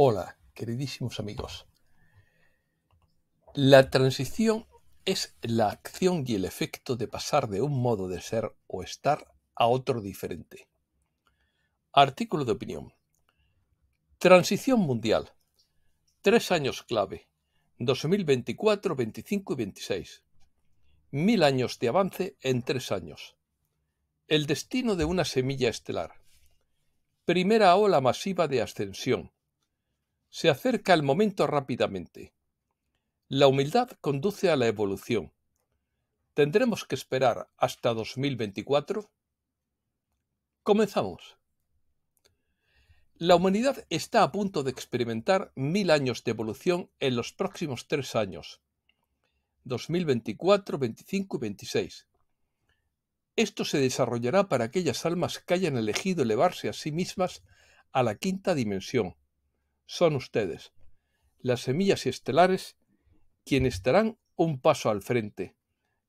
Hola, queridísimos amigos. La transición es la acción y el efecto de pasar de un modo de ser o estar a otro diferente. Artículo de opinión. Transición mundial. Tres años clave. 2024, 25 y 26. Mil años de avance en tres años. El destino de una semilla estelar. Primera ola masiva de ascensión se acerca el momento rápidamente. La humildad conduce a la evolución. ¿Tendremos que esperar hasta 2024? Comenzamos. La humanidad está a punto de experimentar mil años de evolución en los próximos tres años, 2024, 25 y 26. Esto se desarrollará para aquellas almas que hayan elegido elevarse a sí mismas a la quinta dimensión, son ustedes, las semillas estelares, quienes estarán un paso al frente,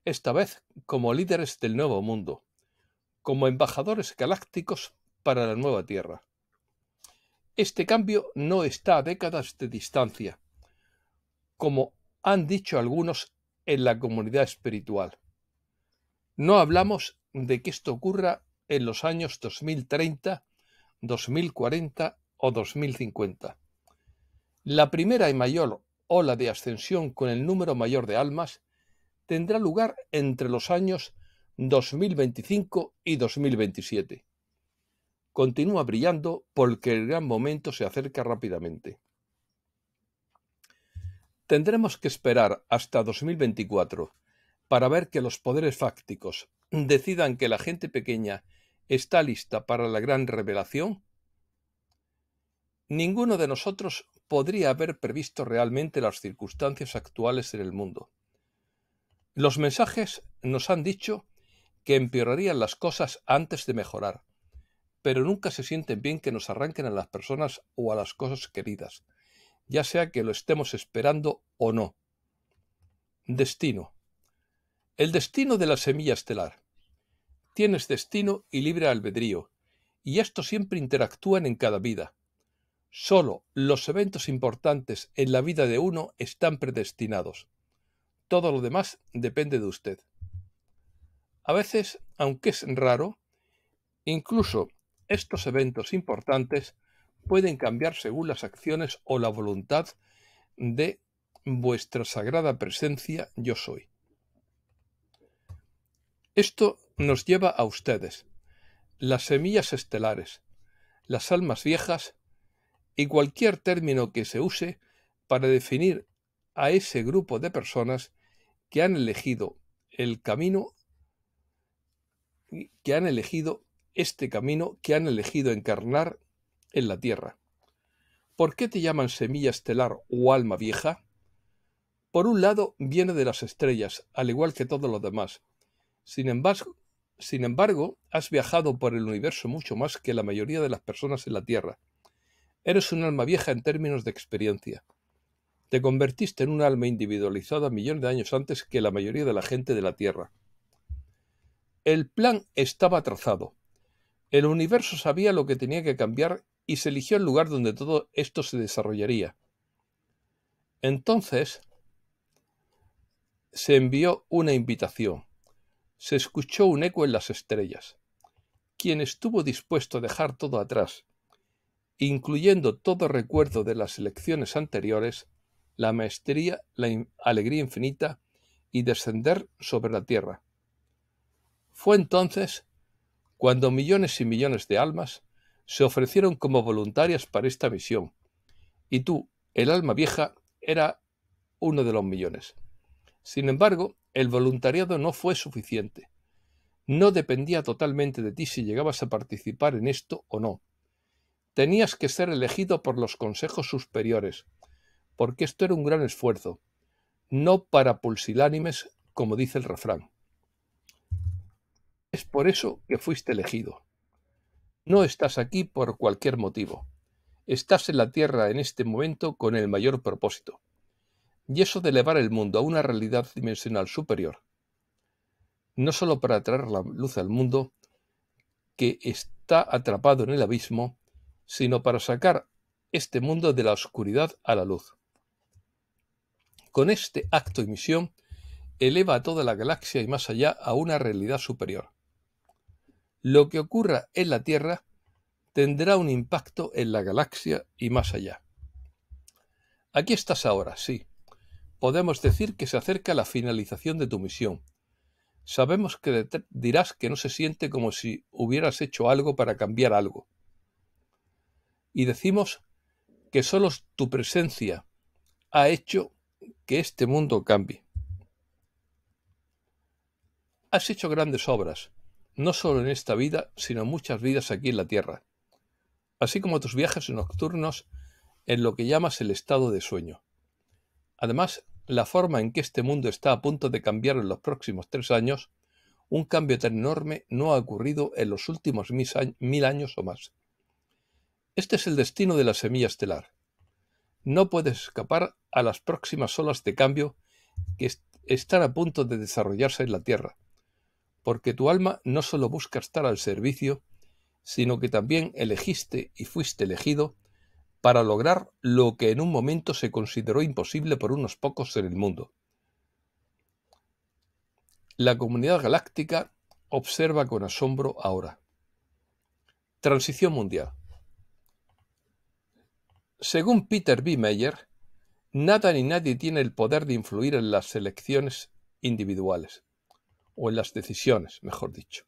esta vez como líderes del nuevo mundo, como embajadores galácticos para la nueva Tierra. Este cambio no está a décadas de distancia, como han dicho algunos en la comunidad espiritual. No hablamos de que esto ocurra en los años 2030, 2040 o 2050. La primera y mayor ola de ascensión con el número mayor de almas tendrá lugar entre los años 2025 y 2027. Continúa brillando porque el gran momento se acerca rápidamente. Tendremos que esperar hasta 2024 para ver que los poderes fácticos decidan que la gente pequeña está lista para la gran revelación? Ninguno de nosotros podría haber previsto realmente las circunstancias actuales en el mundo. Los mensajes nos han dicho que empeorarían las cosas antes de mejorar, pero nunca se sienten bien que nos arranquen a las personas o a las cosas queridas, ya sea que lo estemos esperando o no. Destino. El destino de la semilla estelar. Tienes destino y libre albedrío, y estos siempre interactúan en cada vida. Solo los eventos importantes en la vida de uno están predestinados. Todo lo demás depende de usted. A veces, aunque es raro, incluso estos eventos importantes pueden cambiar según las acciones o la voluntad de vuestra sagrada presencia yo soy. Esto nos lleva a ustedes, las semillas estelares, las almas viejas y cualquier término que se use para definir a ese grupo de personas que han elegido el camino, que han elegido este camino, que han elegido encarnar en la tierra. ¿Por qué te llaman semilla estelar o alma vieja? Por un lado, viene de las estrellas, al igual que todos los demás. Sin embargo, sin embargo, has viajado por el universo mucho más que la mayoría de las personas en la Tierra. Eres un alma vieja en términos de experiencia. Te convertiste en un alma individualizada millones de años antes que la mayoría de la gente de la Tierra. El plan estaba trazado. El universo sabía lo que tenía que cambiar y se eligió el lugar donde todo esto se desarrollaría. Entonces se envió una invitación. Se escuchó un eco en las estrellas. Quien estuvo dispuesto a dejar todo atrás incluyendo todo recuerdo de las elecciones anteriores, la maestría, la alegría infinita y descender sobre la tierra. Fue entonces cuando millones y millones de almas se ofrecieron como voluntarias para esta misión, y tú, el alma vieja, era uno de los millones. Sin embargo, el voluntariado no fue suficiente. No dependía totalmente de ti si llegabas a participar en esto o no. Tenías que ser elegido por los consejos superiores, porque esto era un gran esfuerzo, no para pulsilánimes, como dice el refrán. Es por eso que fuiste elegido. No estás aquí por cualquier motivo. Estás en la Tierra en este momento con el mayor propósito. Y eso de elevar el mundo a una realidad dimensional superior, no solo para traer la luz al mundo que está atrapado en el abismo sino para sacar este mundo de la oscuridad a la luz. Con este acto y misión, eleva a toda la galaxia y más allá a una realidad superior. Lo que ocurra en la Tierra tendrá un impacto en la galaxia y más allá. Aquí estás ahora, sí. Podemos decir que se acerca la finalización de tu misión. Sabemos que dirás que no se siente como si hubieras hecho algo para cambiar algo y decimos que solo tu presencia ha hecho que este mundo cambie. Has hecho grandes obras, no solo en esta vida, sino en muchas vidas aquí en la Tierra, así como tus viajes nocturnos en lo que llamas el estado de sueño. Además, la forma en que este mundo está a punto de cambiar en los próximos tres años, un cambio tan enorme no ha ocurrido en los últimos mil años o más. Este es el destino de la semilla estelar. No puedes escapar a las próximas olas de cambio que están a punto de desarrollarse en la Tierra, porque tu alma no solo busca estar al servicio, sino que también elegiste y fuiste elegido para lograr lo que en un momento se consideró imposible por unos pocos en el mundo. La comunidad galáctica observa con asombro ahora. Transición mundial. Según Peter B. Meyer, nada ni nadie tiene el poder de influir en las elecciones individuales, o en las decisiones, mejor dicho.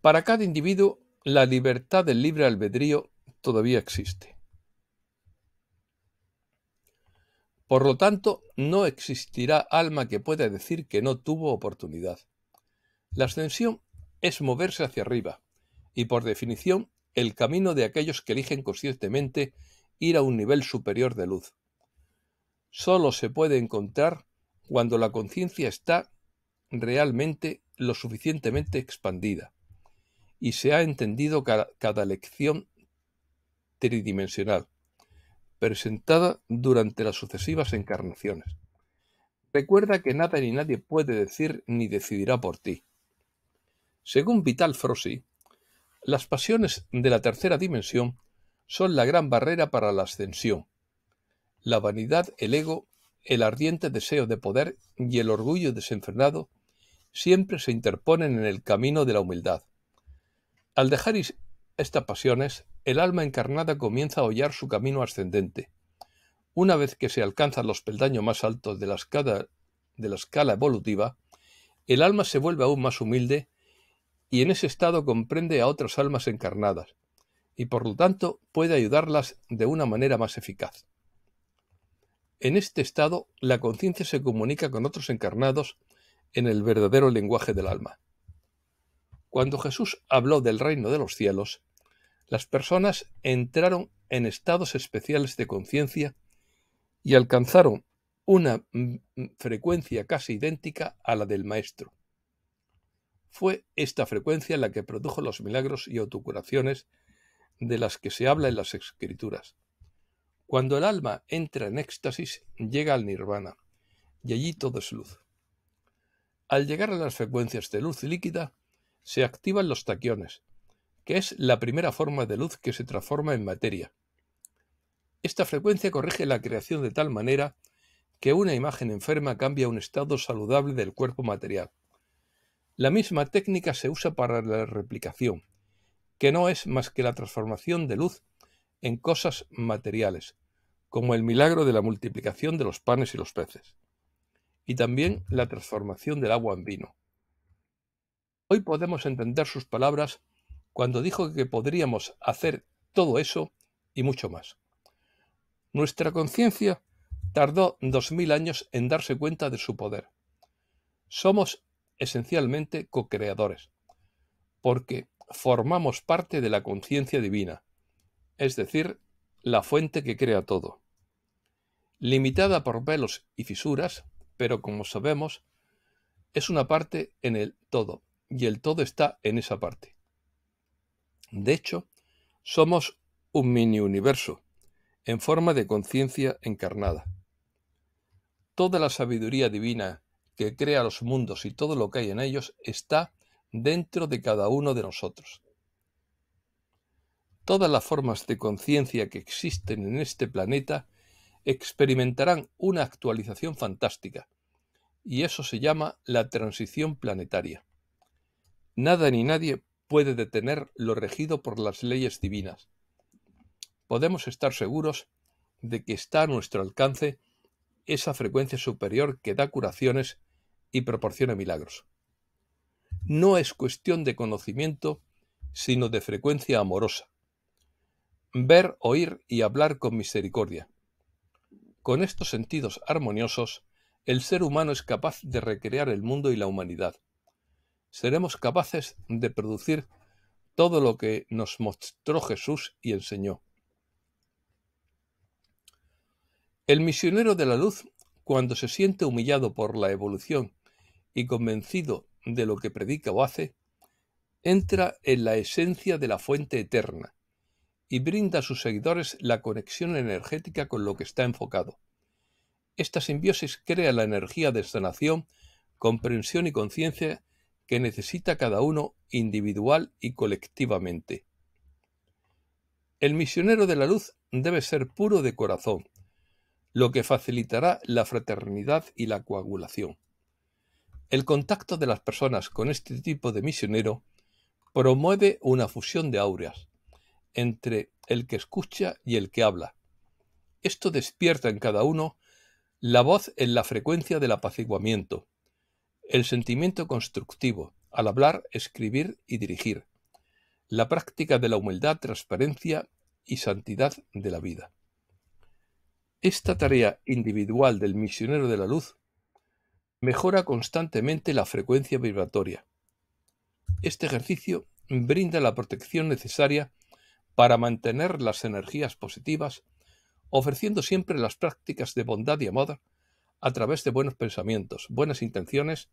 Para cada individuo, la libertad del libre albedrío todavía existe. Por lo tanto, no existirá alma que pueda decir que no tuvo oportunidad. La ascensión es moverse hacia arriba, y por definición el camino de aquellos que eligen conscientemente ir a un nivel superior de luz. Solo se puede encontrar cuando la conciencia está realmente lo suficientemente expandida y se ha entendido cada, lección tridimensional presentada durante las sucesivas encarnaciones. Recuerda que nada ni nadie puede decir ni decidirá por ti. Según Vital Frosi, las pasiones de la tercera dimensión son la gran barrera para la ascensión. La vanidad, el ego, el ardiente deseo de poder y el orgullo desenfrenado siempre se interponen en el camino de la humildad. Al dejar estas pasiones, el alma encarnada comienza a hollar su camino ascendente. Una vez que se alcanzan los peldaños más altos de la, escala, de la escala evolutiva, el alma se vuelve aún más humilde y en ese estado comprende a otras almas encarnadas, y por lo tanto puede ayudarlas de una manera más eficaz. En este estado, la conciencia se comunica con otros encarnados en el verdadero lenguaje del alma. Cuando Jesús habló del reino de los cielos, las personas entraron en estados especiales de conciencia y alcanzaron una frecuencia casi idéntica a la del Maestro. Fue esta frecuencia la que produjo los milagros y autocuraciones de las que se habla en las escrituras. Cuando el alma entra en éxtasis, llega al nirvana, y allí todo es luz. Al llegar a las frecuencias de luz líquida, se activan los taquiones, que es la primera forma de luz que se transforma en materia. Esta frecuencia corrige la creación de tal manera que una imagen enferma cambia un estado saludable del cuerpo material. La misma técnica se usa para la replicación, que no es más que la transformación de luz en cosas materiales, como el milagro de la multiplicación de los panes y los peces, y también la transformación del agua en vino. Hoy podemos entender sus palabras cuando dijo que podríamos hacer todo eso y mucho más. Nuestra conciencia tardó dos mil años en darse cuenta de su poder. Somos esencialmente co-creadores, porque formamos parte de la conciencia divina, es decir, la fuente que crea todo. Limitada por velos y fisuras, pero como sabemos, es una parte en el todo, y el todo está en esa parte. De hecho, somos un mini universo, en forma de conciencia encarnada. Toda la sabiduría divina que crea los mundos y todo lo que hay en ellos está dentro de cada uno de nosotros. Todas las formas de conciencia que existen en este planeta experimentarán una actualización fantástica, y eso se llama la transición planetaria. Nada ni nadie puede detener lo regido por las leyes divinas. Podemos estar seguros de que está a nuestro alcance esa frecuencia superior que da curaciones y proporciona milagros. No es cuestión de conocimiento, sino de frecuencia amorosa. Ver, oír y hablar con misericordia. Con estos sentidos armoniosos, el ser humano es capaz de recrear el mundo y la humanidad. Seremos capaces de producir todo lo que nos mostró Jesús y enseñó. El misionero de la luz, cuando se siente humillado por la evolución y convencido de lo que predica o hace, entra en la esencia de la fuente eterna y brinda a sus seguidores la conexión energética con lo que está enfocado. Esta simbiosis crea la energía de sanación, comprensión y conciencia que necesita cada uno individual y colectivamente. El misionero de la luz debe ser puro de corazón, lo que facilitará la fraternidad y la coagulación. El contacto de las personas con este tipo de misionero promueve una fusión de auras entre el que escucha y el que habla. Esto despierta en cada uno la voz en la frecuencia del apaciguamiento, el sentimiento constructivo al hablar, escribir y dirigir, la práctica de la humildad, transparencia y santidad de la vida. Esta tarea individual del misionero de la luz Mejora constantemente la frecuencia vibratoria. Este ejercicio brinda la protección necesaria para mantener las energías positivas, ofreciendo siempre las prácticas de bondad y amor a través de buenos pensamientos, buenas intenciones,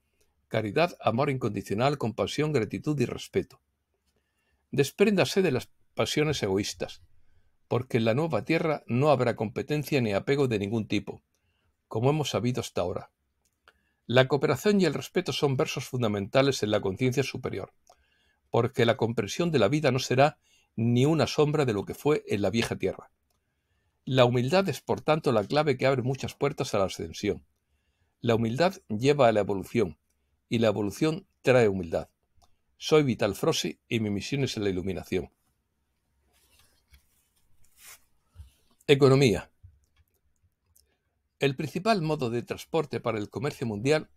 caridad, amor incondicional, compasión, gratitud y respeto. Despréndase de las pasiones egoístas, porque en la nueva tierra no habrá competencia ni apego de ningún tipo, como hemos sabido hasta ahora. La cooperación y el respeto son versos fundamentales en la conciencia superior, porque la comprensión de la vida no será ni una sombra de lo que fue en la vieja tierra. La humildad es, por tanto, la clave que abre muchas puertas a la ascensión. La humildad lleva a la evolución, y la evolución trae humildad. Soy Vital Frosi y mi misión es la iluminación. Economía. El principal modo de transporte para el comercio mundial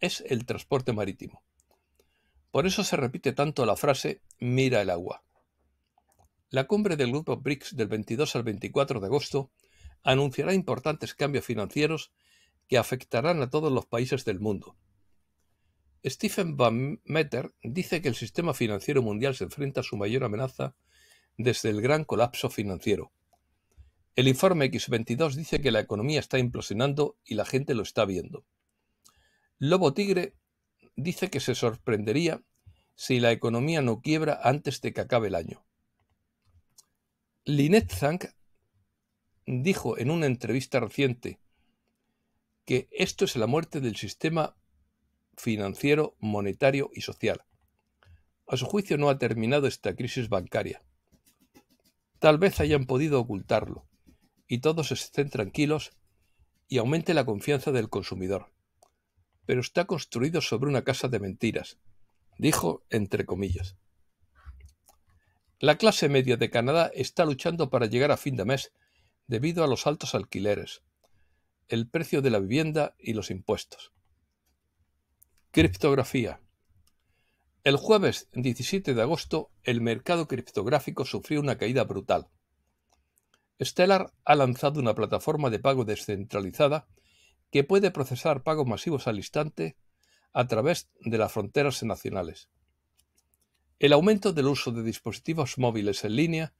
es el transporte marítimo. Por eso se repite tanto la frase mira el agua. La cumbre del grupo BRICS del 22 al 24 de agosto anunciará importantes cambios financieros que afectarán a todos los países del mundo. Stephen Van Meter dice que el sistema financiero mundial se enfrenta a su mayor amenaza desde el gran colapso financiero. El informe X22 dice que la economía está implosionando y la gente lo está viendo. Lobo Tigre dice que se sorprendería si la economía no quiebra antes de que acabe el año. Lynette dijo en una entrevista reciente que esto es la muerte del sistema financiero, monetario y social. A su juicio no ha terminado esta crisis bancaria. Tal vez hayan podido ocultarlo y todos estén tranquilos y aumente la confianza del consumidor. Pero está construido sobre una casa de mentiras, dijo entre comillas. La clase media de Canadá está luchando para llegar a fin de mes debido a los altos alquileres, el precio de la vivienda y los impuestos. Criptografía. El jueves 17 de agosto el mercado criptográfico sufrió una caída brutal. Stellar ha lanzado una plataforma de pago descentralizada que puede procesar pagos masivos al instante a través de las fronteras nacionales. El aumento del uso de dispositivos móviles en línea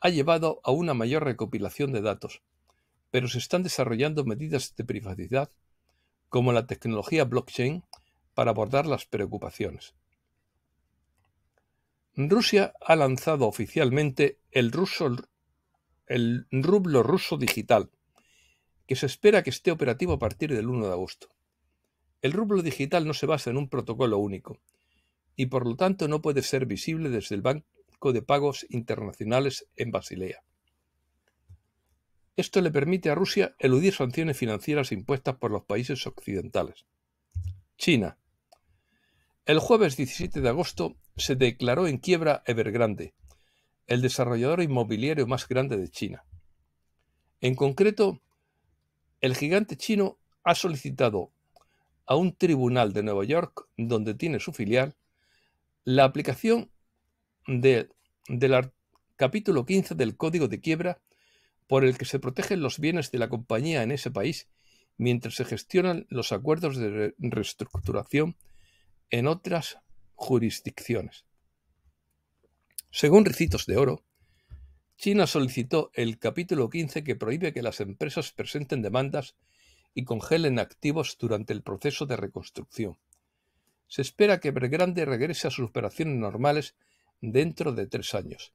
ha llevado a una mayor recopilación de datos, pero se están desarrollando medidas de privacidad como la tecnología blockchain para abordar las preocupaciones. Rusia ha lanzado oficialmente el ruso el rublo ruso digital, que se espera que esté operativo a partir del 1 de agosto. El rublo digital no se basa en un protocolo único y por lo tanto no puede ser visible desde el Banco de Pagos Internacionales en Basilea. Esto le permite a Rusia eludir sanciones financieras impuestas por los países occidentales. China. El jueves 17 de agosto se declaró en quiebra Evergrande, el desarrollador inmobiliario más grande de China. En concreto, el gigante chino ha solicitado a un tribunal de Nueva York, donde tiene su filial, la aplicación del capítulo 15 del Código de Quiebra por el que se protegen los bienes de la compañía en ese país mientras se gestionan los acuerdos de reestructuración en otras jurisdicciones. Según recitos de Oro, China solicitó el capítulo 15 que prohíbe que las empresas presenten demandas y congelen activos durante el proceso de reconstrucción. Se espera que Evergrande regrese a sus operaciones normales dentro de tres años.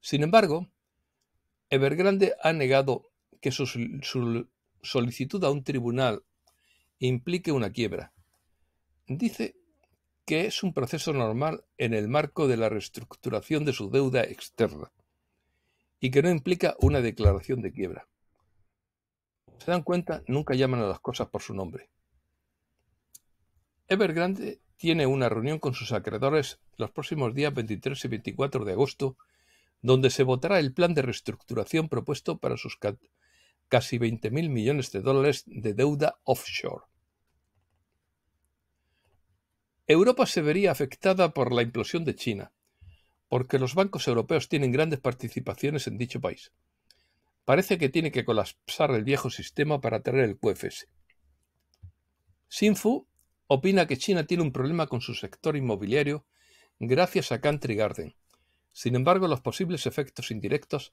Sin embargo, Evergrande ha negado que su, su solicitud a un tribunal implique una quiebra. Dice que es un proceso normal en el marco de la reestructuración de su deuda externa y que no implica una declaración de quiebra. ¿Se dan cuenta? Nunca llaman a las cosas por su nombre. Evergrande tiene una reunión con sus acreedores los próximos días 23 y 24 de agosto, donde se votará el plan de reestructuración propuesto para sus casi 20.000 millones de dólares de deuda offshore. Europa se vería afectada por la implosión de China, porque los bancos europeos tienen grandes participaciones en dicho país. Parece que tiene que colapsar el viejo sistema para tener el QFS. Sinfu opina que China tiene un problema con su sector inmobiliario gracias a Country Garden. Sin embargo, los posibles efectos indirectos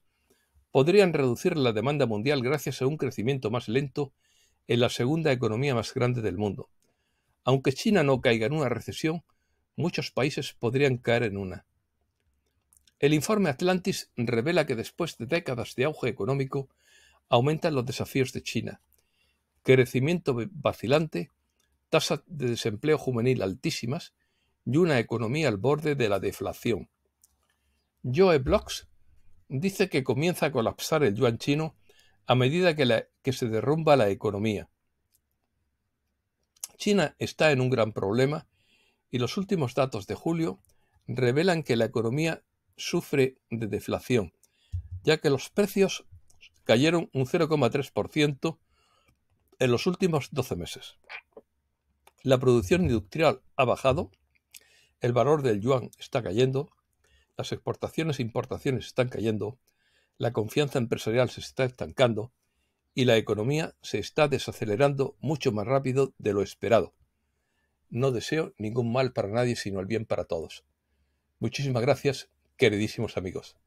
podrían reducir la demanda mundial gracias a un crecimiento más lento en la segunda economía más grande del mundo aunque China no caiga en una recesión, muchos países podrían caer en una. El informe Atlantis revela que después de décadas de auge económico, aumentan los desafíos de China. Crecimiento vacilante, tasas de desempleo juvenil altísimas y una economía al borde de la deflación. Joe Blocks dice que comienza a colapsar el yuan chino a medida que, que se derrumba la economía China está en un gran problema y los últimos datos de julio revelan que la economía sufre de deflación, ya que los precios cayeron un 0,3% en los últimos 12 meses. La producción industrial ha bajado, el valor del yuan está cayendo, las exportaciones e importaciones están cayendo, la confianza empresarial se está estancando, y la economía se está desacelerando mucho más rápido de lo esperado. No deseo ningún mal para nadie, sino el bien para todos. Muchísimas gracias, queridísimos amigos.